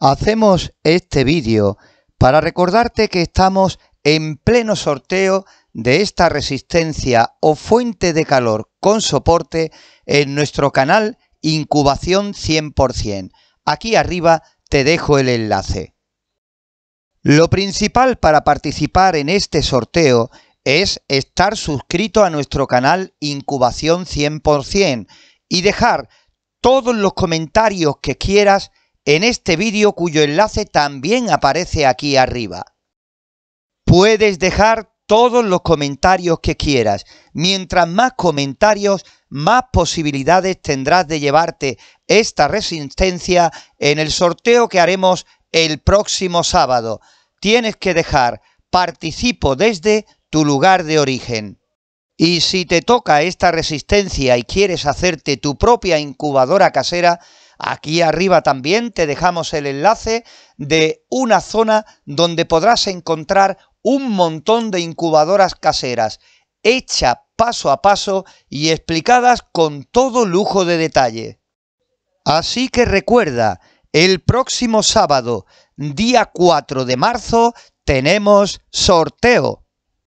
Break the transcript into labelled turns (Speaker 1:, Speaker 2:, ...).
Speaker 1: Hacemos este vídeo para recordarte que estamos en pleno sorteo de esta resistencia o fuente de calor con soporte en nuestro canal Incubación 100%. Aquí arriba te dejo el enlace. Lo principal para participar en este sorteo es estar suscrito a nuestro canal Incubación 100% y dejar todos los comentarios que quieras en este vídeo cuyo enlace también aparece aquí arriba. Puedes dejar todos los comentarios que quieras. Mientras más comentarios, más posibilidades tendrás de llevarte esta resistencia en el sorteo que haremos el próximo sábado. Tienes que dejar participo desde tu lugar de origen. Y si te toca esta resistencia y quieres hacerte tu propia incubadora casera, Aquí arriba también te dejamos el enlace de una zona donde podrás encontrar un montón de incubadoras caseras, hechas paso a paso y explicadas con todo lujo de detalle. Así que recuerda, el próximo sábado, día 4 de marzo, tenemos sorteo.